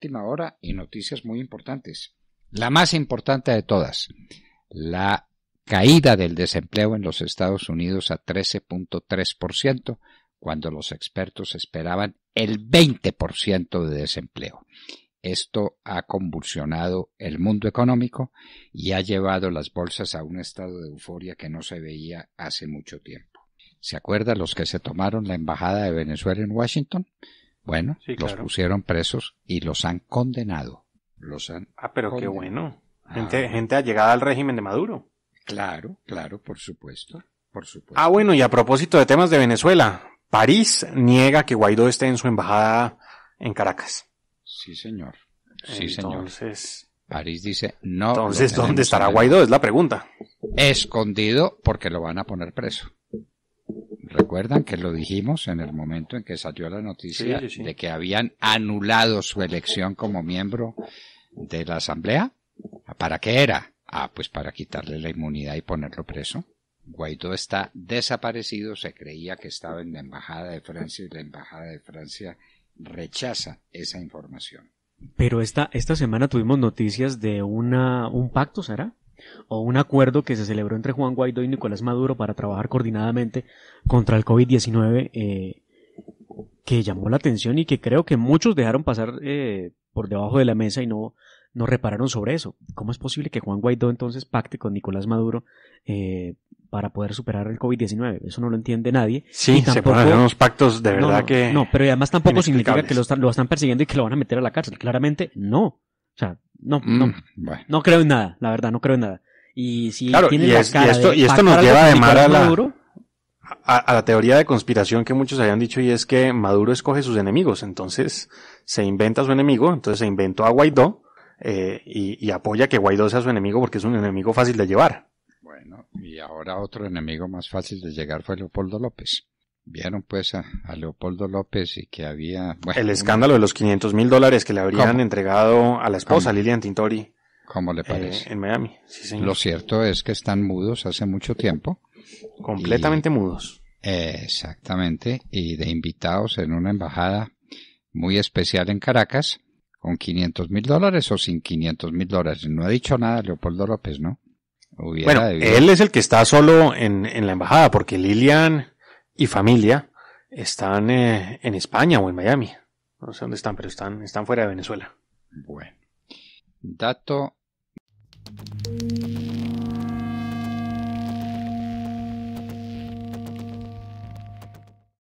última hora y noticias muy importantes. La más importante de todas, la caída del desempleo en los Estados Unidos a 13.3% cuando los expertos esperaban el 20% de desempleo. Esto ha convulsionado el mundo económico y ha llevado las bolsas a un estado de euforia que no se veía hace mucho tiempo. ¿Se acuerdan los que se tomaron la embajada de Venezuela en Washington? Bueno, los pusieron presos y los han condenado. Los han ah, pero qué bueno. Gente, gente ah. gente allegada al régimen de Maduro. Claro, claro, por supuesto, por supuesto. Ah, bueno, y a propósito de temas de Venezuela, París niega que Guaidó esté en su embajada en Caracas. Sí, señor. Sí, señor. Entonces, París dice no. Entonces, ¿dónde estará Guaidó? Es la pregunta. Escondido porque lo van a poner preso. Recuerdan que lo dijimos en el momento en que salió la noticia de que habían anulado su elección como miembro de la Asamblea. ¿Para qué era? Ah, pues para quitarle la inmunidad y ponerlo preso. Guaidó está desaparecido, se creía que estaba en la Embajada de Francia y la Embajada de Francia rechaza esa información. Pero esta, esta semana tuvimos noticias de una, un pacto, ¿será? o un acuerdo que se celebró entre Juan Guaidó y Nicolás Maduro para trabajar coordinadamente contra el COVID-19 eh, que llamó la atención y que creo que muchos dejaron pasar eh, por debajo de la mesa y no, no repararon sobre eso. ¿Cómo es posible que Juan Guaidó entonces pacte con Nicolás Maduro eh, para poder superar el COVID-19? Eso no lo entiende nadie. Sí, se ponen unos pactos de verdad que... No, pero además tampoco significa que lo lo están persiguiendo y que lo van a meter a la cárcel. Claramente no. O sea, no, mm, no, creo en nada, la verdad, no creo en nada. Y si tiene la cara esto, y esto nos lleva además a la, a, la teoría de conspiración que muchos habían dicho y es que Maduro escoge sus enemigos, entonces se inventa su enemigo, entonces se inventó a Guaidó eh, y, y, apoya que Guaidó sea su enemigo porque es un enemigo fácil de llevar. Bueno, y ahora otro enemigo más fácil de llegar fue Leopoldo López vieron pues a, Leopoldo López y que había... el escándalo de los 500 mil dólares que le habrían entregado a la esposa Lilian Tintori. ¿Cómo le eh, parece? en Miami, sí señor. Lo cierto es que están mudos hace mucho tiempo. Completamente mudos. exactamente, y de invitados en una embajada muy especial en Caracas, con 500 mil dólares o sin 500 mil dólares. No ha dicho nada Leopoldo López, ¿no? bueno, él es el que está solo en, en la embajada, porque Lilian y familia están eh, en España o en Miami. No sé dónde están, pero están, están fuera de Venezuela. Bueno. Dato.